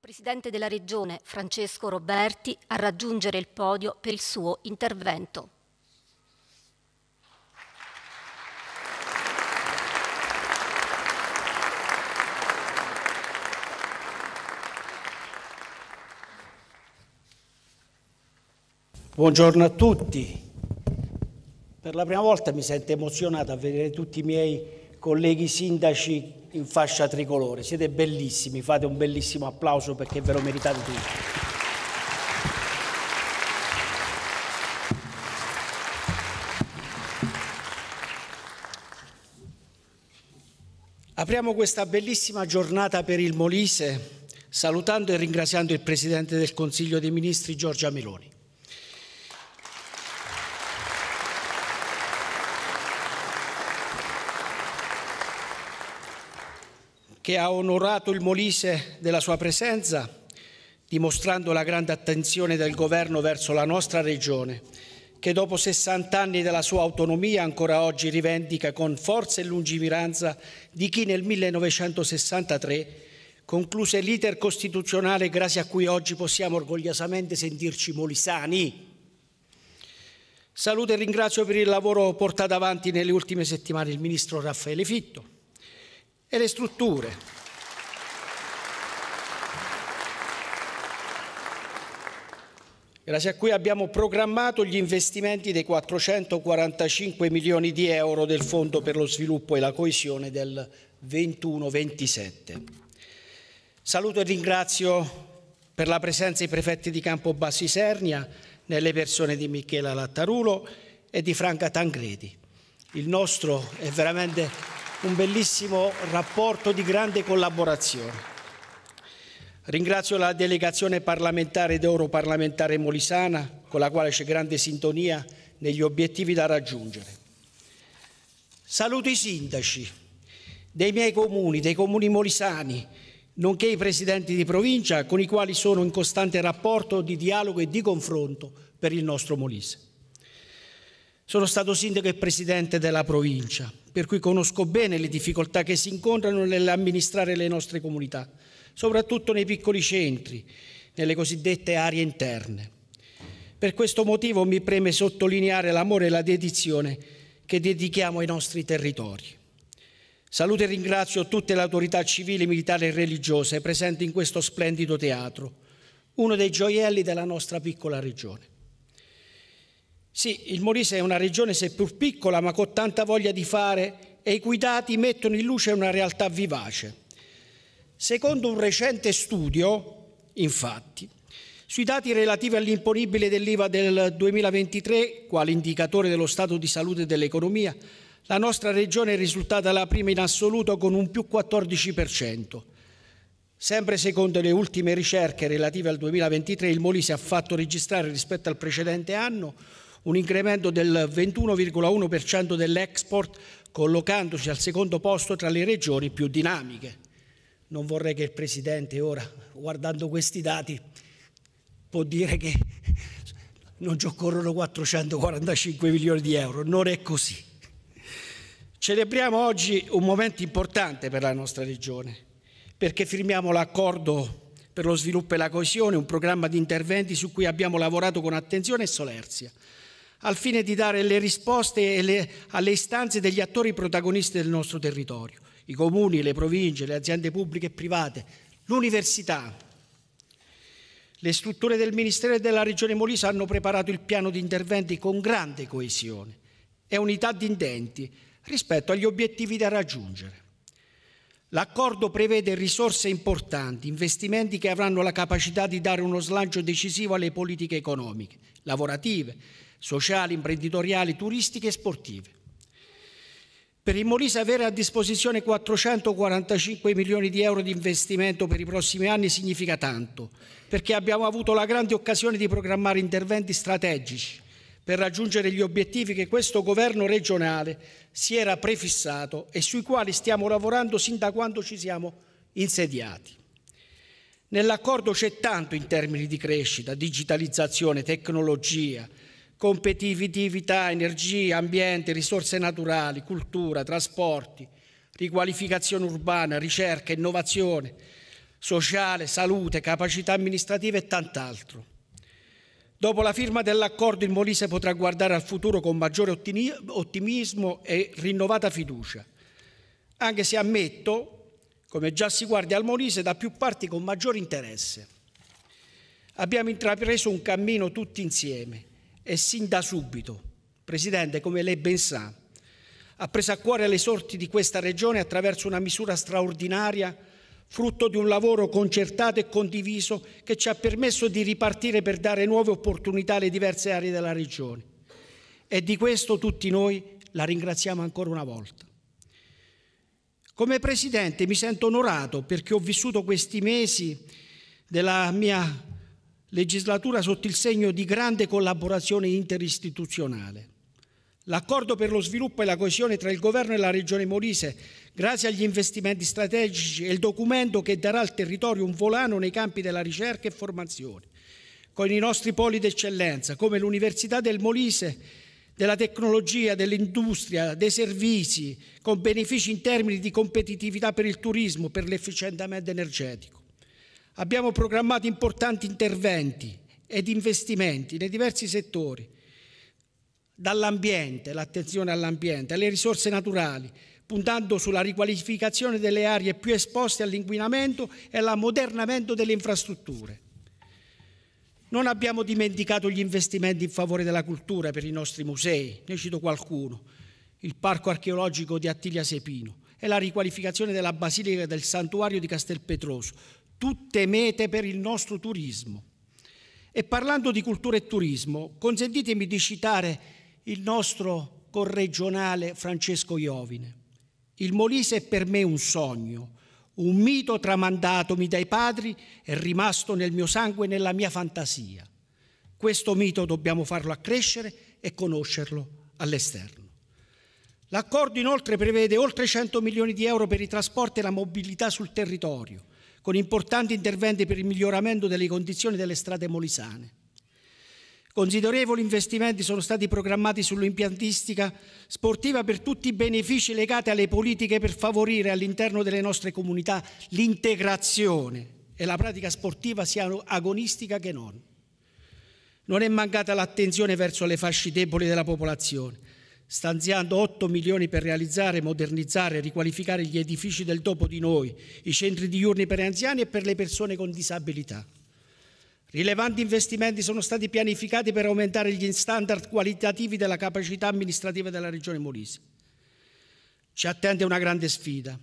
presidente della Regione, Francesco Roberti, a raggiungere il podio per il suo intervento. Buongiorno a tutti. Per la prima volta mi sento emozionato a vedere tutti i miei colleghi sindaci in fascia tricolore. Siete bellissimi, fate un bellissimo applauso perché ve lo meritate tutti. Apriamo questa bellissima giornata per il Molise salutando e ringraziando il Presidente del Consiglio dei Ministri Giorgia Meloni. che ha onorato il Molise della sua presenza, dimostrando la grande attenzione del governo verso la nostra regione, che dopo 60 anni della sua autonomia ancora oggi rivendica con forza e lungimiranza di chi nel 1963 concluse l'iter costituzionale grazie a cui oggi possiamo orgogliosamente sentirci molisani. Saluto e ringrazio per il lavoro portato avanti nelle ultime settimane il Ministro Raffaele Fitto, e le strutture. Grazie a cui abbiamo programmato gli investimenti dei 445 milioni di euro del Fondo per lo sviluppo e la coesione del 21-27. Saluto e ringrazio per la presenza i prefetti di Campo Bassi Sernia, nelle persone di Michela Lattarulo e di Franca Tangredi. Il nostro è veramente un bellissimo rapporto di grande collaborazione. Ringrazio la delegazione parlamentare ed europarlamentare molisana, con la quale c'è grande sintonia negli obiettivi da raggiungere. Saluto i sindaci dei miei comuni, dei comuni molisani, nonché i presidenti di provincia, con i quali sono in costante rapporto di dialogo e di confronto per il nostro Molise. Sono stato sindaco e presidente della provincia, per cui conosco bene le difficoltà che si incontrano nell'amministrare le nostre comunità, soprattutto nei piccoli centri, nelle cosiddette aree interne. Per questo motivo mi preme sottolineare l'amore e la dedizione che dedichiamo ai nostri territori. Saluto e ringrazio tutte le autorità civili, militari e religiose presenti in questo splendido teatro, uno dei gioielli della nostra piccola regione. Sì, il Molise è una regione seppur piccola ma con tanta voglia di fare e i cui dati mettono in luce una realtà vivace. Secondo un recente studio, infatti, sui dati relativi all'imponibile dell'IVA del 2023, quale indicatore dello stato di salute dell'economia, la nostra regione è risultata la prima in assoluto con un più 14%. Sempre secondo le ultime ricerche relative al 2023, il Molise ha fatto registrare rispetto al precedente anno un incremento del 21,1% dell'export, collocandosi al secondo posto tra le regioni più dinamiche. Non vorrei che il Presidente ora, guardando questi dati, può dire che non ci occorrono 445 milioni di euro, non è così. Celebriamo oggi un momento importante per la nostra regione, perché firmiamo l'accordo per lo sviluppo e la coesione, un programma di interventi su cui abbiamo lavorato con attenzione e solerzia al fine di dare le risposte alle istanze degli attori protagonisti del nostro territorio, i comuni, le province, le aziende pubbliche e private, l'università. Le strutture del Ministero e della Regione Molise hanno preparato il piano di interventi con grande coesione e unità di intenti rispetto agli obiettivi da raggiungere. L'accordo prevede risorse importanti, investimenti che avranno la capacità di dare uno slancio decisivo alle politiche economiche, lavorative, sociali, imprenditoriali, turistiche e sportive. Per il Molise avere a disposizione 445 milioni di euro di investimento per i prossimi anni significa tanto, perché abbiamo avuto la grande occasione di programmare interventi strategici per raggiungere gli obiettivi che questo governo regionale si era prefissato e sui quali stiamo lavorando sin da quando ci siamo insediati. Nell'accordo c'è tanto in termini di crescita, digitalizzazione, tecnologia, competitività, energia, ambiente, risorse naturali, cultura, trasporti, riqualificazione urbana, ricerca, innovazione, sociale, salute, capacità amministrative e tant'altro. Dopo la firma dell'accordo il Molise potrà guardare al futuro con maggiore ottimismo e rinnovata fiducia, anche se ammetto, come già si guarda al Molise, da più parti con maggiore interesse. Abbiamo intrapreso un cammino tutti insieme, e sin da subito, Presidente, come lei ben sa, ha preso a cuore le sorti di questa Regione attraverso una misura straordinaria, frutto di un lavoro concertato e condiviso che ci ha permesso di ripartire per dare nuove opportunità alle diverse aree della Regione. E di questo tutti noi la ringraziamo ancora una volta. Come Presidente mi sento onorato perché ho vissuto questi mesi della mia legislatura sotto il segno di grande collaborazione interistituzionale. L'accordo per lo sviluppo e la coesione tra il governo e la regione Molise, grazie agli investimenti strategici, è il documento che darà al territorio un volano nei campi della ricerca e formazione, con i nostri poli d'eccellenza, come l'Università del Molise, della tecnologia, dell'industria, dei servizi, con benefici in termini di competitività per il turismo, per l'efficientamento energetico. Abbiamo programmato importanti interventi ed investimenti nei diversi settori, dall'ambiente, l'attenzione all'ambiente, alle risorse naturali, puntando sulla riqualificazione delle aree più esposte all'inquinamento e all'ammodernamento delle infrastrutture. Non abbiamo dimenticato gli investimenti in favore della cultura per i nostri musei, ne cito qualcuno, il parco archeologico di Attilia Sepino e la riqualificazione della basilica del santuario di Castelpetroso, tutte mete per il nostro turismo. E parlando di cultura e turismo, consentitemi di citare il nostro corregionale Francesco Iovine. Il Molise è per me un sogno, un mito tramandatomi dai padri e rimasto nel mio sangue e nella mia fantasia. Questo mito dobbiamo farlo accrescere e conoscerlo all'esterno. L'accordo inoltre prevede oltre 100 milioni di euro per i trasporti e la mobilità sul territorio, con importanti interventi per il miglioramento delle condizioni delle strade molisane. Considerevoli investimenti sono stati programmati sull'impiantistica sportiva per tutti i benefici legati alle politiche per favorire all'interno delle nostre comunità l'integrazione e la pratica sportiva sia agonistica che non. Non è mancata l'attenzione verso le fasce deboli della popolazione, stanziando 8 milioni per realizzare, modernizzare e riqualificare gli edifici del dopo di noi, i centri diurni per anziani e per le persone con disabilità. Rilevanti investimenti sono stati pianificati per aumentare gli standard qualitativi della capacità amministrativa della Regione Molise. Ci attende una grande sfida,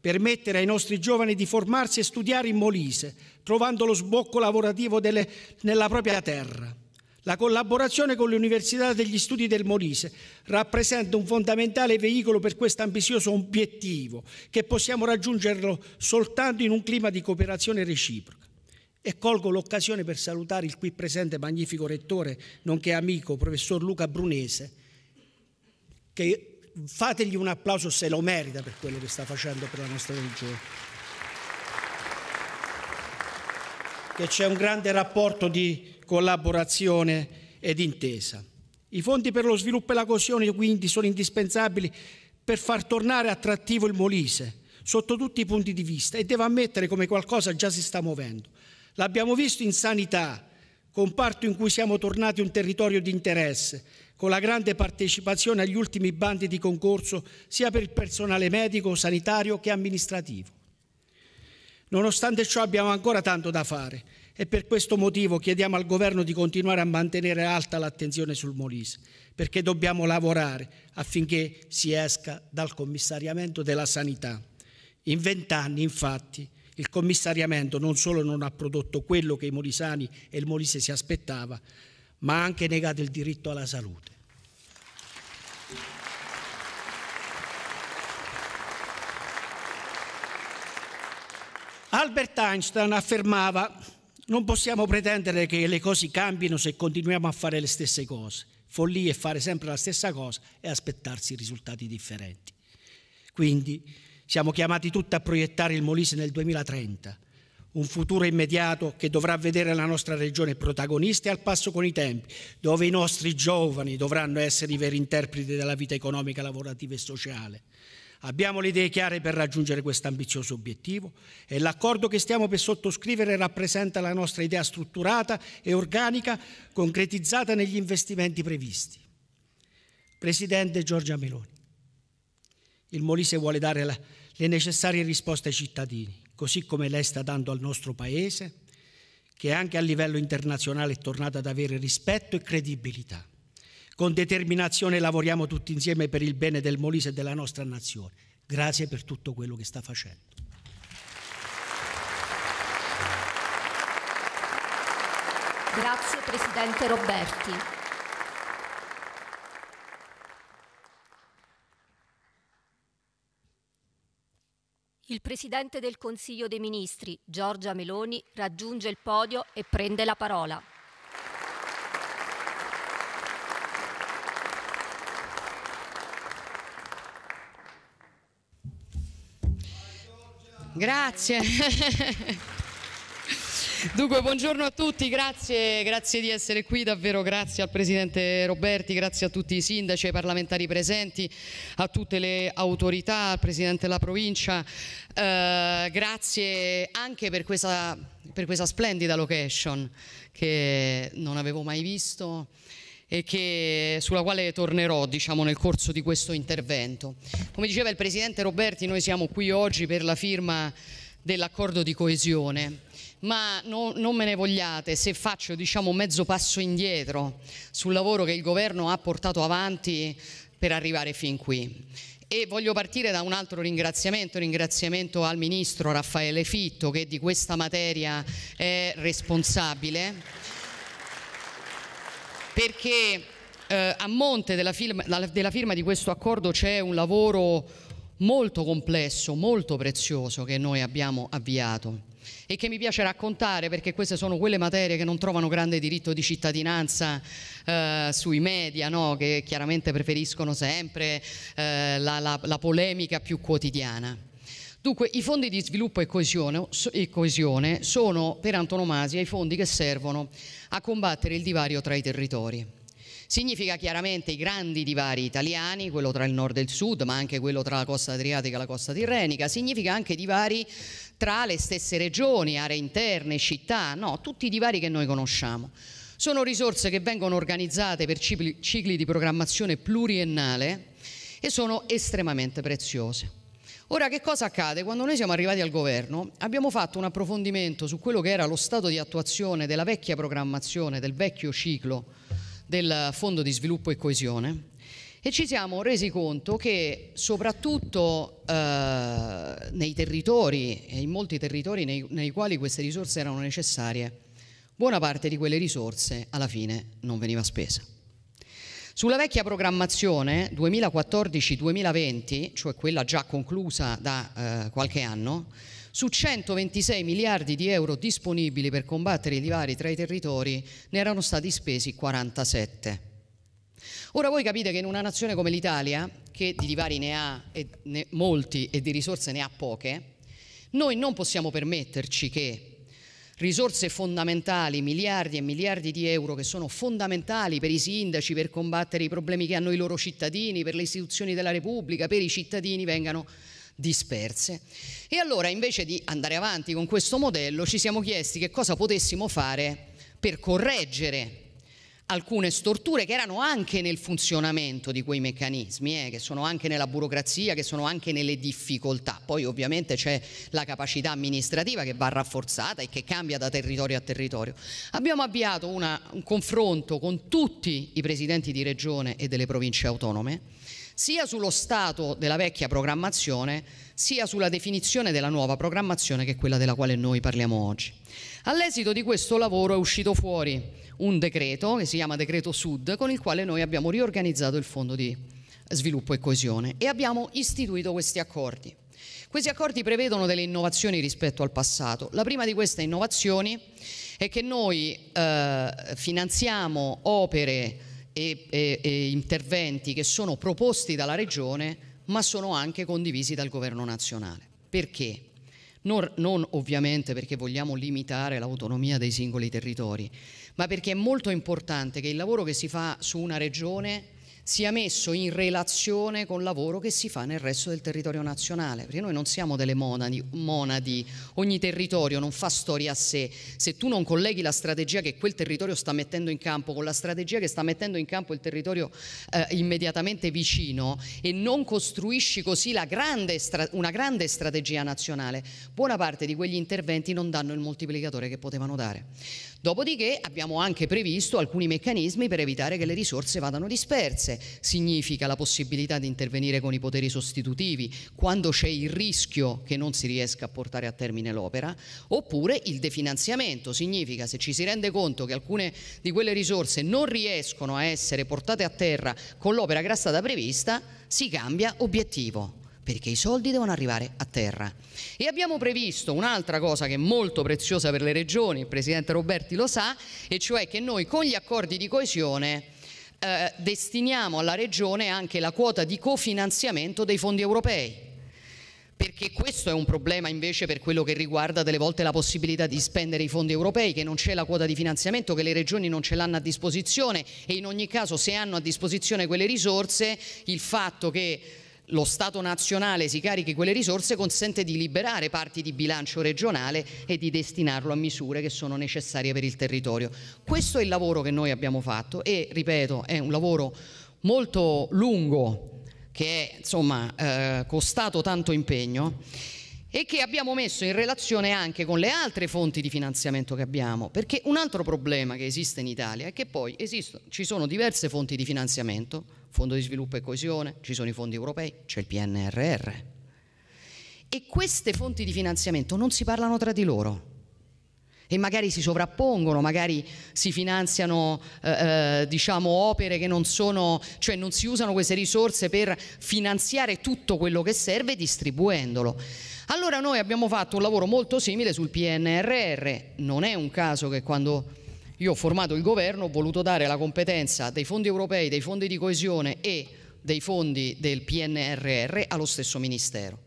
permettere ai nostri giovani di formarsi e studiare in Molise, trovando lo sbocco lavorativo delle, nella propria terra la collaborazione con l'Università degli Studi del Molise rappresenta un fondamentale veicolo per questo ambizioso obiettivo, che possiamo raggiungerlo soltanto in un clima di cooperazione reciproca. E colgo l'occasione per salutare il qui presente magnifico rettore, nonché amico, professor Luca Brunese, che fategli un applauso se lo merita per quello che sta facendo per la nostra regione. Che c'è un grande rapporto di collaborazione ed intesa. I fondi per lo sviluppo e la coesione quindi sono indispensabili per far tornare attrattivo il Molise sotto tutti i punti di vista e devo ammettere come qualcosa già si sta muovendo. L'abbiamo visto in sanità, comparto in cui siamo tornati un territorio di interesse, con la grande partecipazione agli ultimi bandi di concorso sia per il personale medico, sanitario che amministrativo. Nonostante ciò abbiamo ancora tanto da fare e per questo motivo chiediamo al governo di continuare a mantenere alta l'attenzione sul Molise, perché dobbiamo lavorare affinché si esca dal commissariamento della sanità. In vent'anni, infatti, il commissariamento non solo non ha prodotto quello che i molisani e il Molise si aspettava, ma ha anche negato il diritto alla salute. Albert Einstein affermava non possiamo pretendere che le cose cambino se continuiamo a fare le stesse cose. Follia è fare sempre la stessa cosa e aspettarsi risultati differenti. Quindi siamo chiamati tutti a proiettare il Molise nel 2030, un futuro immediato che dovrà vedere la nostra regione protagonista e al passo con i tempi, dove i nostri giovani dovranno essere i veri interpreti della vita economica, lavorativa e sociale. Abbiamo le idee chiare per raggiungere questo ambizioso obiettivo e l'accordo che stiamo per sottoscrivere rappresenta la nostra idea strutturata e organica concretizzata negli investimenti previsti. Presidente Giorgia Meloni, il Molise vuole dare la, le necessarie risposte ai cittadini, così come lei sta dando al nostro Paese, che anche a livello internazionale è tornato ad avere rispetto e credibilità. Con determinazione lavoriamo tutti insieme per il bene del Molise e della nostra nazione. Grazie per tutto quello che sta facendo. Grazie Presidente Roberti. Il Presidente del Consiglio dei Ministri, Giorgia Meloni, raggiunge il podio e prende la parola. Grazie. Dunque, buongiorno a tutti, grazie, grazie, di essere qui, davvero grazie al Presidente Roberti, grazie a tutti i sindaci, ai parlamentari presenti, a tutte le autorità, al Presidente della provincia, eh, grazie anche per questa, per questa splendida location che non avevo mai visto che, sulla quale tornerò diciamo, nel corso di questo intervento. Come diceva il Presidente Roberti, noi siamo qui oggi per la firma dell'accordo di coesione, ma no, non me ne vogliate se faccio diciamo, mezzo passo indietro sul lavoro che il Governo ha portato avanti per arrivare fin qui. E voglio partire da un altro ringraziamento, ringraziamento al Ministro Raffaele Fitto che di questa materia è responsabile perché eh, a monte della firma, della firma di questo accordo c'è un lavoro molto complesso, molto prezioso che noi abbiamo avviato e che mi piace raccontare perché queste sono quelle materie che non trovano grande diritto di cittadinanza eh, sui media, no? che chiaramente preferiscono sempre eh, la, la, la polemica più quotidiana. Dunque, i fondi di sviluppo e coesione, e coesione sono per antonomasia i fondi che servono a combattere il divario tra i territori. Significa chiaramente i grandi divari italiani, quello tra il nord e il sud, ma anche quello tra la costa adriatica e la costa tirrenica, significa anche divari tra le stesse regioni, aree interne, città, no, tutti i divari che noi conosciamo. Sono risorse che vengono organizzate per cicli di programmazione pluriennale e sono estremamente preziose. Ora che cosa accade? Quando noi siamo arrivati al governo abbiamo fatto un approfondimento su quello che era lo stato di attuazione della vecchia programmazione, del vecchio ciclo del Fondo di sviluppo e coesione e ci siamo resi conto che soprattutto eh, nei territori e in molti territori nei, nei quali queste risorse erano necessarie, buona parte di quelle risorse alla fine non veniva spesa. Sulla vecchia programmazione 2014-2020, cioè quella già conclusa da eh, qualche anno, su 126 miliardi di euro disponibili per combattere i divari tra i territori ne erano stati spesi 47. Ora voi capite che in una nazione come l'Italia, che di divari ne ha e ne molti e di risorse ne ha poche, noi non possiamo permetterci che risorse fondamentali, miliardi e miliardi di euro che sono fondamentali per i sindaci per combattere i problemi che hanno i loro cittadini, per le istituzioni della Repubblica, per i cittadini vengano disperse. E allora invece di andare avanti con questo modello ci siamo chiesti che cosa potessimo fare per correggere alcune storture che erano anche nel funzionamento di quei meccanismi, eh, che sono anche nella burocrazia, che sono anche nelle difficoltà. Poi ovviamente c'è la capacità amministrativa che va rafforzata e che cambia da territorio a territorio. Abbiamo avviato una, un confronto con tutti i presidenti di regione e delle province autonome, sia sullo stato della vecchia programmazione, sia sulla definizione della nuova programmazione che è quella della quale noi parliamo oggi. All'esito di questo lavoro è uscito fuori un decreto che si chiama Decreto Sud, con il quale noi abbiamo riorganizzato il Fondo di Sviluppo e Coesione e abbiamo istituito questi accordi. Questi accordi prevedono delle innovazioni rispetto al passato. La prima di queste innovazioni è che noi eh, finanziamo opere e, e, e interventi che sono proposti dalla Regione ma sono anche condivisi dal Governo nazionale. Perché? Non, non, ovviamente perché vogliamo limitare l'autonomia dei singoli territori, ma perché è molto importante che il lavoro che si fa su una regione sia messo in relazione con il lavoro che si fa nel resto del territorio nazionale, perché noi non siamo delle monadi, monadi, ogni territorio non fa storia a sé, se tu non colleghi la strategia che quel territorio sta mettendo in campo con la strategia che sta mettendo in campo il territorio eh, immediatamente vicino e non costruisci così grande una grande strategia nazionale, buona parte di quegli interventi non danno il moltiplicatore che potevano dare. Dopodiché abbiamo anche previsto alcuni meccanismi per evitare che le risorse vadano disperse. Significa la possibilità di intervenire con i poteri sostitutivi quando c'è il rischio che non si riesca a portare a termine l'opera, oppure il definanziamento. Significa se ci si rende conto che alcune di quelle risorse non riescono a essere portate a terra con l'opera che era stata prevista, si cambia obiettivo perché i soldi devono arrivare a terra. E abbiamo previsto un'altra cosa che è molto preziosa per le regioni, il Presidente Roberti lo sa, e cioè che noi con gli accordi di coesione eh, destiniamo alla regione anche la quota di cofinanziamento dei fondi europei perché questo è un problema invece per quello che riguarda delle volte la possibilità di spendere i fondi europei, che non c'è la quota di finanziamento, che le regioni non ce l'hanno a disposizione e in ogni caso se hanno a disposizione quelle risorse il fatto che lo Stato nazionale si carichi quelle risorse consente di liberare parti di bilancio regionale e di destinarlo a misure che sono necessarie per il territorio. Questo è il lavoro che noi abbiamo fatto e, ripeto, è un lavoro molto lungo che è insomma, eh, costato tanto impegno e che abbiamo messo in relazione anche con le altre fonti di finanziamento che abbiamo, perché un altro problema che esiste in Italia è che poi esistono, ci sono diverse fonti di finanziamento, Fondo di sviluppo e coesione, ci sono i fondi europei, c'è il PNRR. E queste fonti di finanziamento non si parlano tra di loro e magari si sovrappongono, magari si finanziano eh, eh diciamo opere che non sono, cioè non si usano queste risorse per finanziare tutto quello che serve distribuendolo. Allora noi abbiamo fatto un lavoro molto simile sul PNRR, non è un caso che quando io ho formato il governo ho voluto dare la competenza dei fondi europei, dei fondi di coesione e dei fondi del PNRR allo stesso Ministero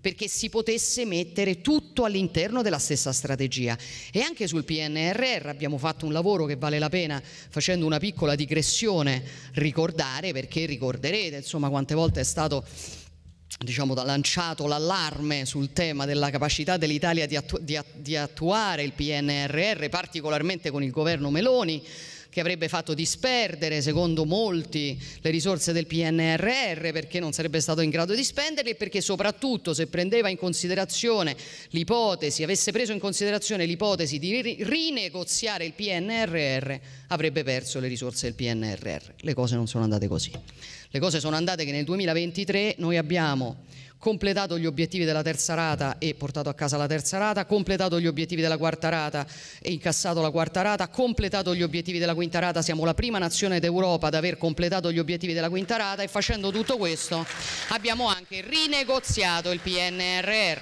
perché si potesse mettere tutto all'interno della stessa strategia. E anche sul PNRR abbiamo fatto un lavoro che vale la pena, facendo una piccola digressione, ricordare, perché ricorderete insomma, quante volte è stato diciamo, lanciato l'allarme sul tema della capacità dell'Italia di, attu- di, att- di attuare il PNRR, particolarmente con il governo Meloni, che avrebbe fatto disperdere, secondo molti, le risorse del PNRR perché non sarebbe stato in grado di spenderle e perché soprattutto se prendeva in considerazione l'ipotesi, avesse preso in considerazione l'ipotesi di rinegoziare il PNRR, avrebbe perso le risorse del PNRR. Le cose non sono andate così. Le cose sono andate che nel 2023 noi abbiamo completato gli obiettivi della terza rata e portato a casa la terza rata, completato gli obiettivi della quarta rata e incassato la quarta rata, completato gli obiettivi della quinta rata, siamo la prima nazione d'Europa ad aver completato gli obiettivi della quinta rata e facendo tutto questo abbiamo anche rinegoziato il PNRR.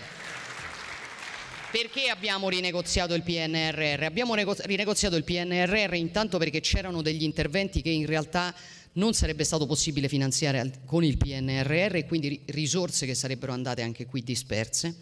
Perché abbiamo rinegoziato il PNRR? Abbiamo rinegoziato il PNRR intanto perché c'erano degli interventi che in realtà non sarebbe stato possibile finanziare con il PNRR e quindi risorse che sarebbero andate anche qui disperse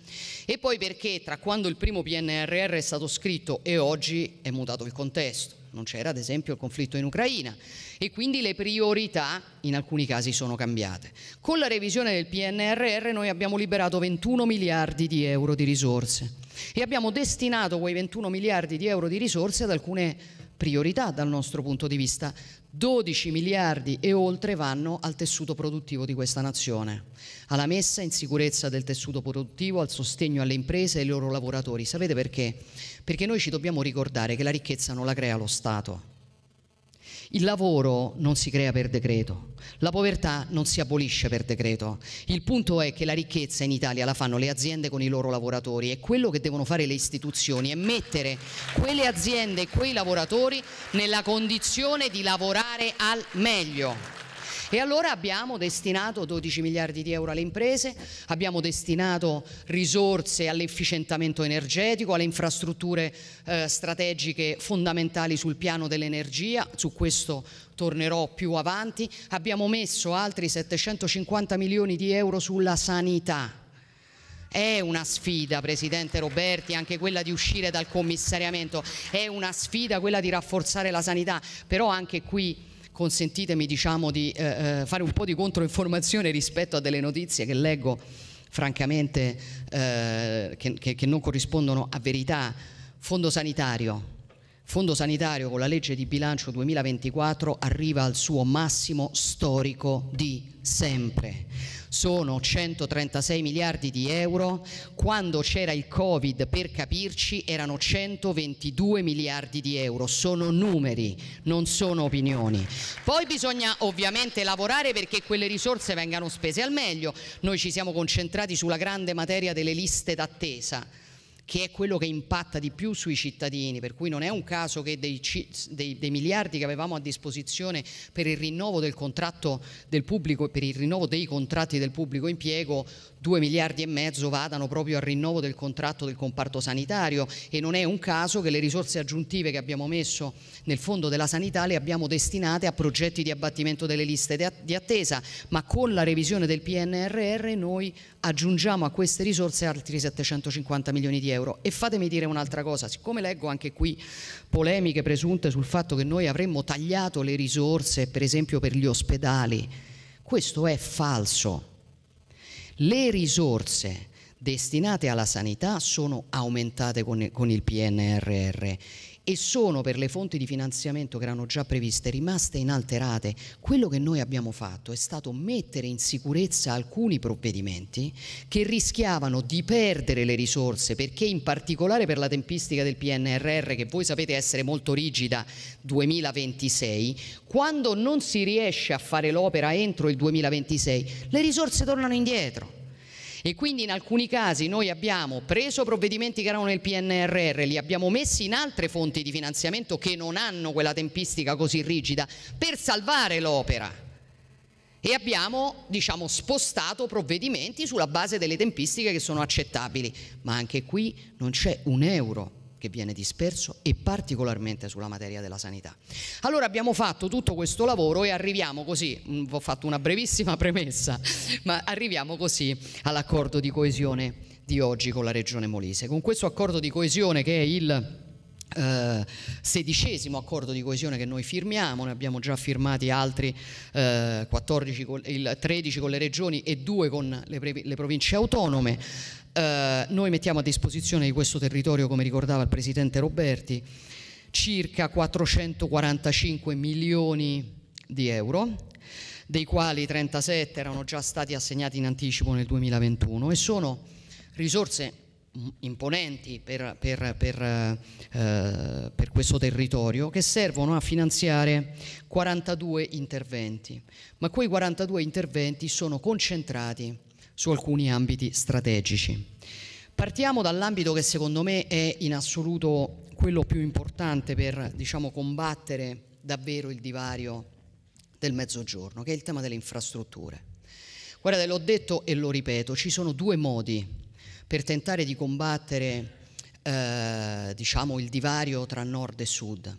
e poi perché tra quando il primo PNRR è stato scritto e oggi è mutato il contesto non c'era ad esempio il conflitto in Ucraina e quindi le priorità in alcuni casi sono cambiate. Con la revisione del PNRR noi abbiamo liberato 21 miliardi di euro di risorse e abbiamo destinato quei 21 miliardi di euro di risorse ad alcune priorità dal nostro punto di vista. 12 miliardi e oltre vanno al tessuto produttivo di questa nazione, alla messa in sicurezza del tessuto produttivo, al sostegno alle imprese e ai loro lavoratori. Sapete perché? Perché noi ci dobbiamo ricordare che la ricchezza non la crea lo Stato, il lavoro non si crea per decreto, la povertà non si abolisce per decreto. Il punto è che la ricchezza in Italia la fanno le aziende con i loro lavoratori e quello che devono fare le istituzioni è mettere quelle aziende e quei lavoratori nella condizione di lavorare al meglio. E allora abbiamo destinato 12 miliardi di euro alle imprese, abbiamo destinato risorse all'efficientamento energetico, alle infrastrutture eh, strategiche fondamentali sul piano dell'energia, su questo tornerò più avanti, abbiamo messo altri 750 milioni di euro sulla sanità. È una sfida, Presidente Roberti, anche quella di uscire dal commissariamento, è una sfida quella di rafforzare la sanità, però anche qui consentitemi diciamo, di eh, eh, fare un po' di controinformazione rispetto a delle notizie che leggo francamente eh, che, che, non corrispondono a verità. Fondo sanitario, fondo sanitario con la legge di bilancio 2024 arriva al suo massimo storico di sempre sono 136 miliardi di euro, quando c'era il Covid per capirci erano 122 miliardi di euro, sono numeri, non sono opinioni. Poi bisogna ovviamente lavorare perché quelle risorse vengano spese al meglio, noi ci siamo concentrati sulla grande materia delle liste d'attesa che è quello che impatta di più sui cittadini, per cui non è un caso che dei, dei, dei miliardi che avevamo a disposizione per il rinnovo del contratto del pubblico e per il rinnovo dei contratti del pubblico impiego 2 miliardi e mezzo vadano proprio al rinnovo del contratto del comparto sanitario e non è un caso che le risorse aggiuntive che abbiamo messo nel fondo della sanità le abbiamo destinate a progetti di abbattimento delle liste di attesa, ma con la revisione del PNRR noi aggiungiamo a queste risorse altri 750 milioni di euro. E fatemi dire un'altra cosa, siccome leggo anche qui polemiche presunte sul fatto che noi avremmo tagliato le risorse per esempio per gli ospedali, questo è falso le risorse destinate alla sanità sono aumentate con, il PNRR e sono per le fonti di finanziamento che erano già previste rimaste inalterate. Quello che noi abbiamo fatto è stato mettere in sicurezza alcuni provvedimenti che rischiavano di perdere le risorse perché in particolare per la tempistica del PNRR che voi sapete essere molto rigida 2026, quando non si riesce a fare l'opera entro il 2026 le risorse tornano indietro. E quindi in alcuni casi noi abbiamo preso provvedimenti che erano nel PNRR, li abbiamo messi in altre fonti di finanziamento che non hanno quella tempistica così rigida per salvare l'opera. E abbiamo diciamo, spostato provvedimenti sulla base delle tempistiche che sono accettabili. Ma anche qui non c'è un euro che viene disperso e particolarmente sulla materia della sanità. Allora abbiamo fatto tutto questo lavoro e arriviamo così, mm, ho fatto una brevissima premessa, ma arriviamo così all'accordo di coesione di oggi con la Regione Molise. Con questo accordo di coesione che è il eh, sedicesimo accordo di coesione che noi firmiamo, ne abbiamo già firmati altri eh, 14 il, 13 con le regioni e 2 con le, le province autonome. Eh, noi mettiamo a disposizione di questo territorio, come ricordava il Presidente Roberti, circa 445 milioni di euro, dei quali 37 erano già stati assegnati in anticipo nel 2021 e sono risorse imponenti per, per, per, eh, per, questo territorio che servono a finanziare 42 interventi, ma quei 42 interventi sono concentrati su alcuni ambiti strategici. Partiamo dall'ambito che secondo me è in assoluto quello più importante per diciamo, combattere davvero il divario del mezzogiorno, che è il tema delle infrastrutture. Guardate, l'ho detto e lo ripeto, ci sono due modi per tentare di combattere eh, diciamo, il divario tra nord e sud.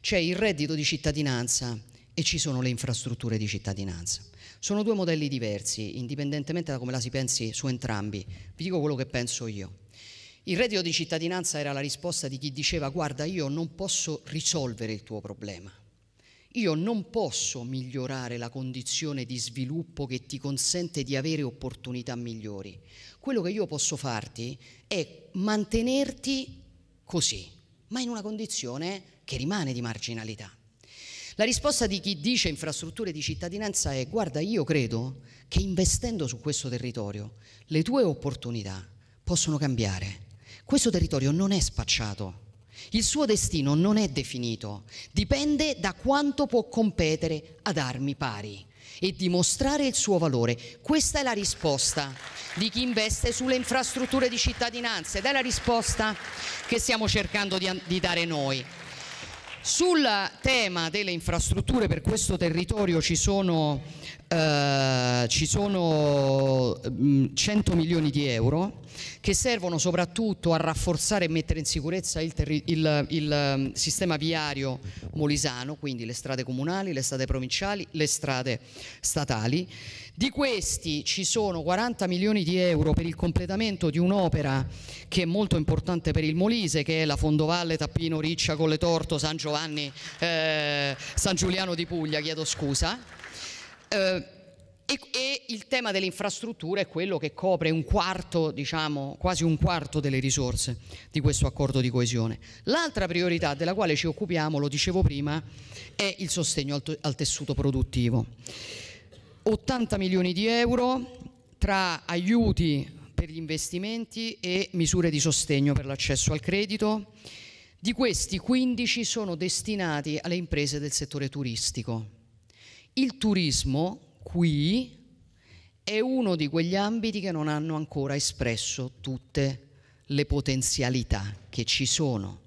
C'è il reddito di cittadinanza e ci sono le infrastrutture di cittadinanza. Sono due modelli diversi, indipendentemente da come la si pensi su entrambi. Vi dico quello che penso io. Il reddito di cittadinanza era la risposta di chi diceva guarda io non posso risolvere il tuo problema, io non posso migliorare la condizione di sviluppo che ti consente di avere opportunità migliori. Quello che io posso farti è mantenerti così, ma in una condizione che rimane di marginalità. La risposta di chi dice infrastrutture di cittadinanza è guarda, io credo che investendo su questo territorio le tue opportunità possono cambiare. Questo territorio non è spacciato il suo destino non è definito, dipende da quanto può competere ad armi pari e dimostrare il suo valore. Questa è la risposta di chi investe sulle infrastrutture di cittadinanza ed è la risposta che stiamo cercando di, di dare noi. Sul tema delle infrastrutture per questo territorio ci sono eh, ci sono 100 mm, milioni di euro che servono soprattutto a rafforzare e mettere in sicurezza il, il, il, mm, sistema viario molisano, quindi le strade comunali, le strade provinciali, le strade statali. Di questi ci sono 40 milioni di euro per il completamento di un'opera che è molto importante per il Molise, che è la Fondovalle Tappino Riccia Colle Torto San Giovanni eh, San Giuliano di Puglia, chiedo scusa eh, e, e, il tema delle infrastrutture è quello che copre un quarto, diciamo, quasi un quarto delle risorse di questo accordo di coesione. L'altra priorità della quale ci occupiamo, lo dicevo prima, è il sostegno al, al tessuto produttivo. 80 milioni di euro tra aiuti per gli investimenti e misure di sostegno per l'accesso al credito. Di questi 15 sono destinati alle imprese del settore turistico il turismo qui è uno di quegli ambiti che non hanno ancora espresso tutte le potenzialità che ci sono.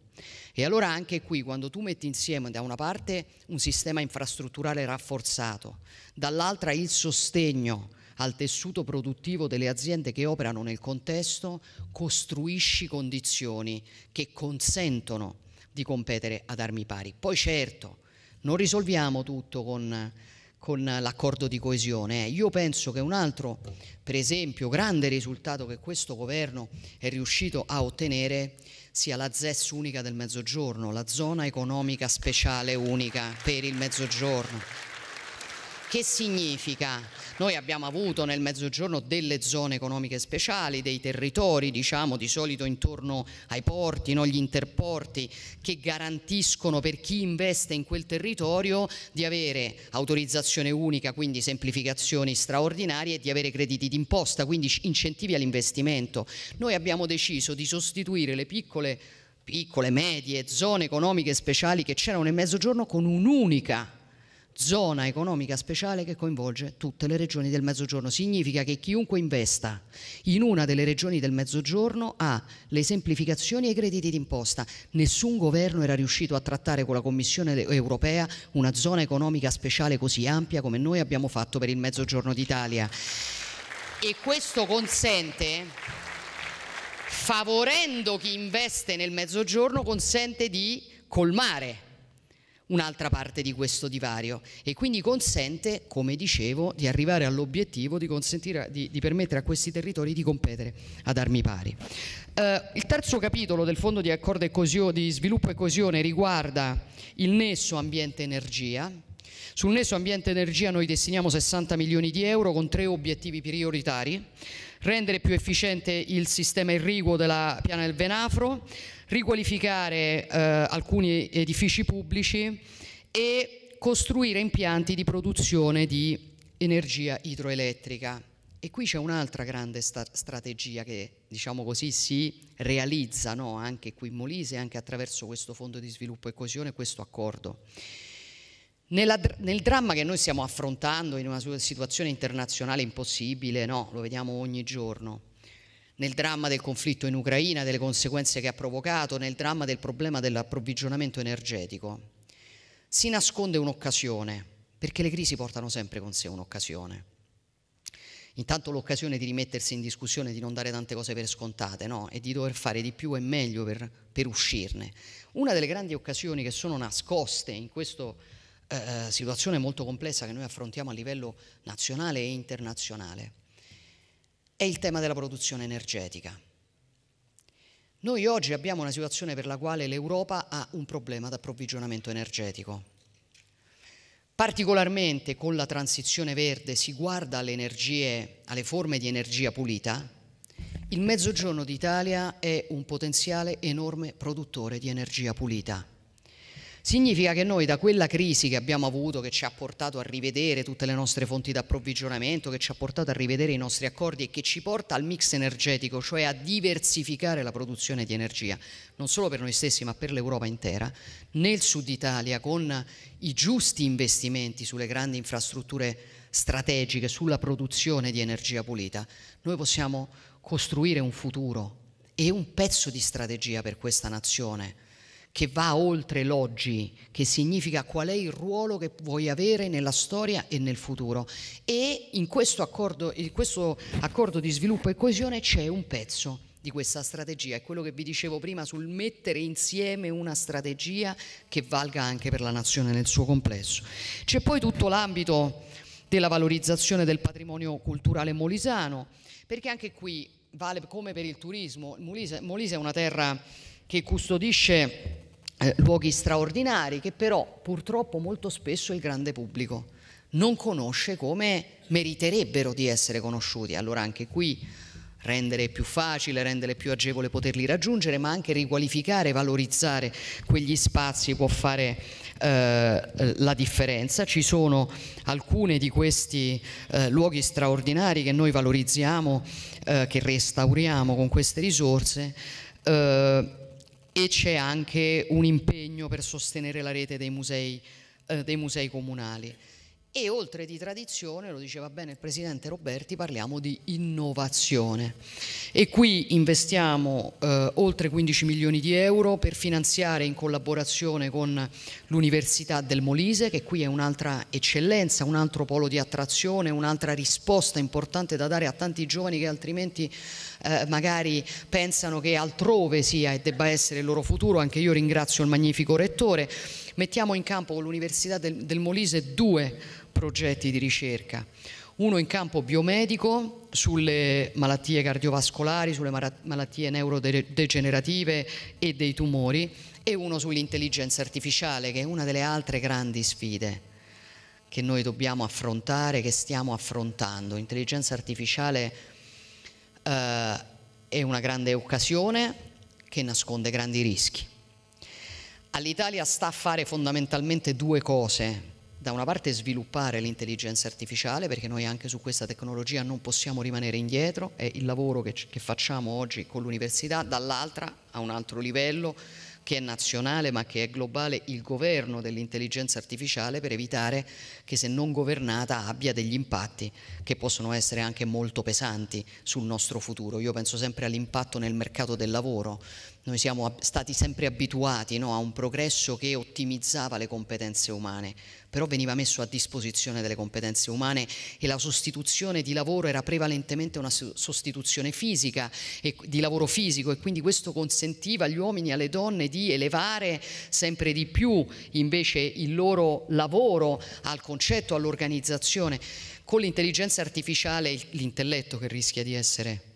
E allora anche qui, quando tu metti insieme da una parte un sistema infrastrutturale rafforzato, dall'altra il sostegno al tessuto produttivo delle aziende che operano nel contesto, costruisci condizioni che consentono di competere ad armi pari. Poi certo, non risolviamo tutto con con l'accordo di coesione. Eh, io penso che un altro, per esempio, grande risultato che questo governo è riuscito a ottenere sia la ZES unica del Mezzogiorno, la zona economica speciale unica per il Mezzogiorno. Che significa? Noi abbiamo avuto nel mezzogiorno delle zone economiche speciali, dei territori, diciamo di solito intorno ai porti, no? gli interporti, che garantiscono per chi investe in quel territorio di avere autorizzazione unica, quindi semplificazioni straordinarie, e di avere crediti d'imposta, quindi incentivi all'investimento. Noi abbiamo deciso di sostituire le piccole piccole, medie, zone economiche speciali che c'erano nel mezzogiorno con un'unica zona economica speciale che coinvolge tutte le regioni del Mezzogiorno. Significa che chiunque investa in una delle regioni del Mezzogiorno ha le semplificazioni e i crediti d'imposta. Nessun governo era riuscito a trattare con la Commissione europea una zona economica speciale così ampia come noi abbiamo fatto per il Mezzogiorno d'Italia. E questo consente favorendo chi investe nel mezzogiorno consente di colmare un'altra parte di questo divario e quindi consente, come dicevo, di arrivare all'obiettivo di, di, di, permettere a questi territori di competere ad armi pari. Eh, il terzo capitolo del Fondo di, coesione, di sviluppo e coesione riguarda il nesso ambiente-energia. Sul nesso ambiente-energia noi destiniamo 60 milioni di euro con tre obiettivi prioritari, rendere più efficiente il sistema irriguo della piana del Venafro, riqualificare eh, alcuni edifici pubblici e costruire impianti di produzione di energia idroelettrica. E qui c'è un'altra grande sta- strategia che, diciamo così, si realizza no? anche qui in Molise, anche attraverso questo Fondo di Sviluppo e Coesione, questo accordo. Nella, nel dramma che noi stiamo affrontando in una situazione internazionale impossibile, no? lo vediamo ogni giorno, nel dramma del conflitto in Ucraina, delle conseguenze che ha provocato, nel dramma del problema dell'approvvigionamento energetico. Si nasconde un'occasione, perché le crisi portano sempre con sé un'occasione. Intanto l'occasione di rimettersi in discussione, di non dare tante cose per scontate, no? E di dover fare di più e meglio per, per uscirne. Una delle grandi occasioni che sono nascoste in questa eh, eh, situazione molto complessa che noi affrontiamo a livello nazionale e internazionale è il tema della produzione energetica. Noi oggi abbiamo una situazione per la quale l'Europa ha un problema d'approvvigionamento energetico. Particolarmente con la transizione verde si guarda alle, energie, alle forme di energia pulita. Il Mezzogiorno d'Italia è un potenziale enorme produttore di energia pulita. Significa che noi da quella crisi che abbiamo avuto, che ci ha portato a rivedere tutte le nostre fonti di approvvigionamento, che ci ha portato a rivedere i nostri accordi e che ci porta al mix energetico, cioè a diversificare la produzione di energia, non solo per noi stessi ma per l'Europa intera, nel sud Italia con i giusti investimenti sulle grandi infrastrutture strategiche, sulla produzione di energia pulita, noi possiamo costruire un futuro e un pezzo di strategia per questa nazione che va oltre l'oggi, che significa qual è il ruolo che vuoi avere nella storia e nel futuro. E in questo accordo, in questo accordo di sviluppo e coesione c'è un pezzo di questa strategia, è quello che vi dicevo prima sul mettere insieme una strategia che valga anche per la nazione nel suo complesso. C'è poi tutto l'ambito della valorizzazione del patrimonio culturale molisano, perché anche qui vale come per il turismo, Molise, Molise è una terra che custodisce eh, luoghi straordinari che però purtroppo molto spesso il grande pubblico non conosce come meriterebbero di essere conosciuti. Allora anche qui rendere più facile, rendere più agevole poterli raggiungere, ma anche riqualificare, valorizzare quegli spazi può fare eh, eh la differenza. Ci sono alcuni di questi eh, luoghi straordinari che noi valorizziamo, eh, che restauriamo con queste risorse. Eh, e c'è anche un impegno per sostenere la rete dei musei, eh, dei musei comunali. E oltre di tradizione, lo diceva bene il Presidente Roberti, parliamo di innovazione. E qui investiamo eh, oltre 15 milioni di euro per finanziare in collaborazione con l'Università del Molise, che qui è un'altra eccellenza, un altro polo di attrazione, un'altra risposta importante da dare a tanti giovani che altrimenti eh, magari pensano che altrove sia e debba essere il loro futuro. Anche io ringrazio il magnifico Rettore. Mettiamo in campo con l'Università del, del Molise due progetti di ricerca, uno in campo biomedico sulle malattie cardiovascolari, sulle malattie neurodegenerative e dei tumori e uno sull'intelligenza artificiale che è una delle altre grandi sfide che noi dobbiamo affrontare, che stiamo affrontando. L'intelligenza artificiale eh, è una grande occasione che nasconde grandi rischi. All'Italia sta a fare fondamentalmente due cose da una parte sviluppare l'intelligenza artificiale, perché noi anche su questa tecnologia non possiamo rimanere indietro, è il lavoro che, che facciamo oggi con l'università, dall'altra a un altro livello che è nazionale ma che è globale il governo dell'intelligenza artificiale per evitare che se non governata abbia degli impatti che possono essere anche molto pesanti sul nostro futuro. Io penso sempre all'impatto nel mercato del lavoro, noi siamo stati sempre abituati no, a un progresso che ottimizzava le competenze umane, però veniva messo a disposizione delle competenze umane e la sostituzione di lavoro era prevalentemente una sostituzione fisica e di lavoro fisico e quindi questo consentiva agli uomini e alle donne di elevare sempre di più invece il loro lavoro al concetto, all'organizzazione. Con l'intelligenza artificiale l'intelletto che rischia di essere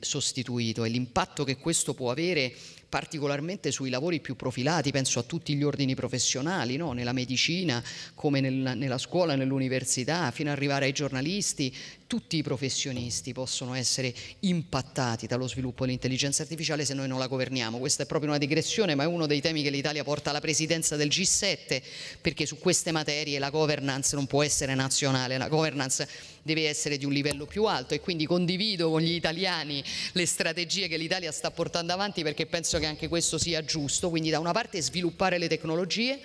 sostituito e l'impatto che questo può avere particolarmente sui lavori più profilati, penso a tutti gli ordini professionali, no? nella medicina come nel, nella scuola, nell'università, fino ad arrivare ai giornalisti, tutti i professionisti possono essere impattati dallo sviluppo dell'intelligenza artificiale se noi non la governiamo. Questa è proprio una digressione, ma è uno dei temi che l'Italia porta alla presidenza del G7, perché su queste materie la governance non può essere nazionale, la governance deve essere di un livello più alto e quindi condivido con gli italiani le strategie che l'Italia sta portando avanti perché penso che anche questo sia giusto, quindi da una parte sviluppare le tecnologie,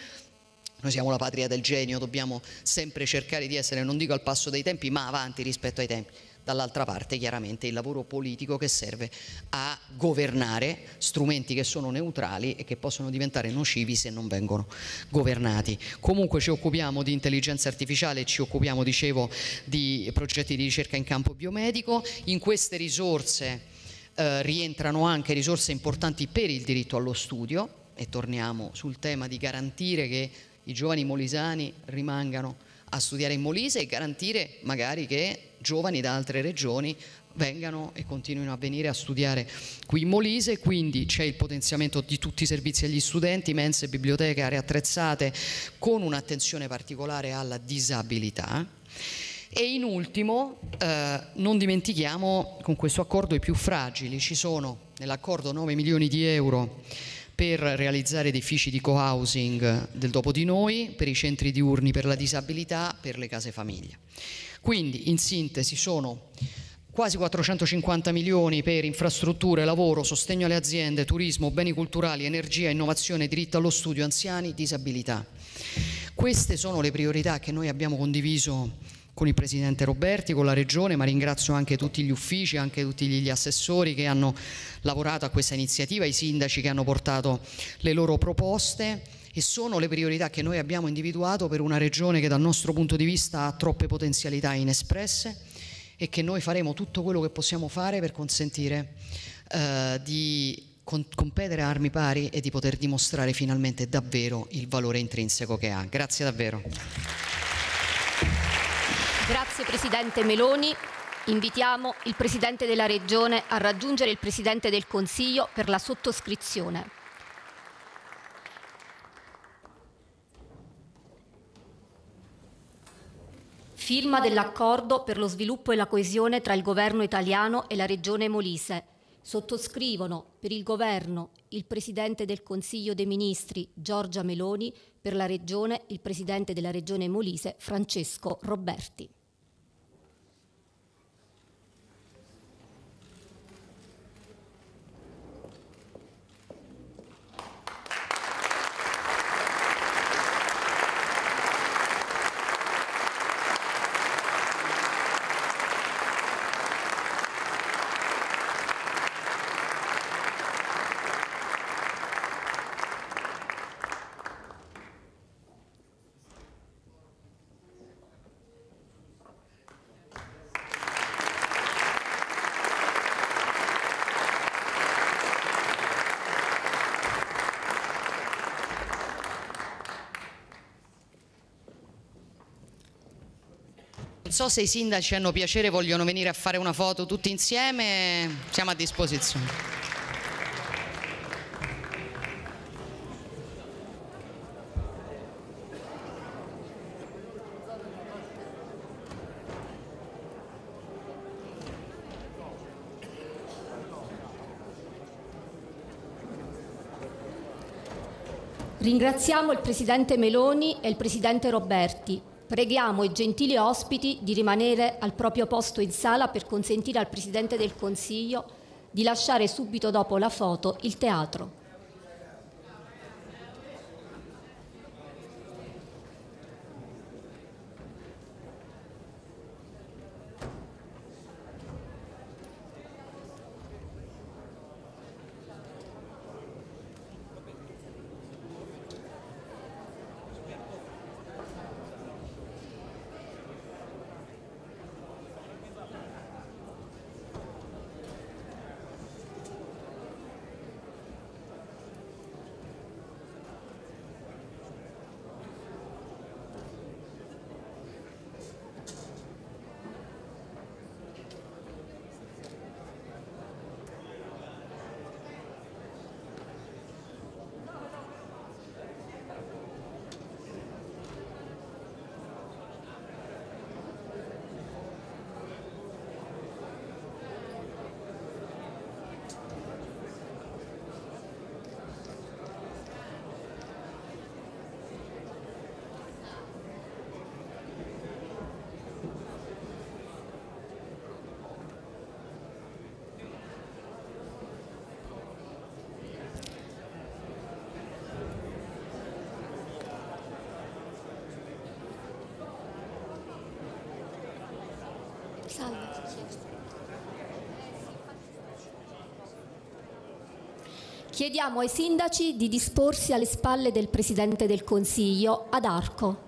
noi siamo la patria del genio, dobbiamo sempre cercare di essere, non dico al passo dei tempi, ma avanti rispetto ai tempi. Dall'altra parte chiaramente il lavoro politico che serve a governare strumenti che sono neutrali e che possono diventare nocivi se non vengono governati. Comunque ci occupiamo di intelligenza artificiale, ci occupiamo, dicevo, di progetti di ricerca in campo biomedico. In queste risorse eh, rientrano anche risorse importanti per il diritto allo studio e torniamo sul tema di garantire che i giovani molisani rimangano a studiare in Molise e garantire magari che giovani da altre regioni vengano e continuino a venire a studiare qui in Molise, quindi c'è il potenziamento di tutti i servizi agli studenti, mense, biblioteche, aree attrezzate, con un'attenzione particolare alla disabilità. E in ultimo, eh, non dimentichiamo con questo accordo i più fragili, ci sono nell'accordo 9 milioni di euro per realizzare edifici di co-housing del dopo di noi, per i centri diurni per la disabilità, per le case famiglia. Quindi in sintesi sono quasi 450 milioni per infrastrutture, lavoro, sostegno alle aziende, turismo, beni culturali, energia, innovazione, diritto allo studio, anziani, disabilità. Queste sono le priorità che noi abbiamo condiviso con il Presidente Roberti, con la Regione, ma ringrazio anche tutti gli uffici, anche tutti gli assessori che hanno lavorato a questa iniziativa, i sindaci che hanno portato le loro proposte e sono le priorità che noi abbiamo individuato per una Regione che dal nostro punto di vista ha troppe potenzialità inespresse e che noi faremo tutto quello che possiamo fare per consentire eh, di competere a armi pari e di poter dimostrare finalmente davvero il valore intrinseco che ha. Grazie davvero. Presidente Meloni, invitiamo il Presidente della Regione a raggiungere il Presidente del Consiglio per la sottoscrizione. Firma dell'accordo per lo sviluppo e la coesione tra il governo italiano e la regione Molise. Sottoscrivono per il governo il presidente del Consiglio dei Ministri Giorgia Meloni, per la regione il presidente della regione Molise Francesco Roberti. so se i sindaci hanno piacere, vogliono venire a fare una foto tutti insieme, siamo a disposizione. Ringraziamo il Presidente Meloni e il Presidente Roberti Preghiamo i gentili ospiti di rimanere al proprio posto in sala per consentire al Presidente del Consiglio di lasciare subito dopo la foto il teatro. Salve. Chiediamo ai sindaci di disporsi alle spalle del Presidente del Consiglio ad Arco.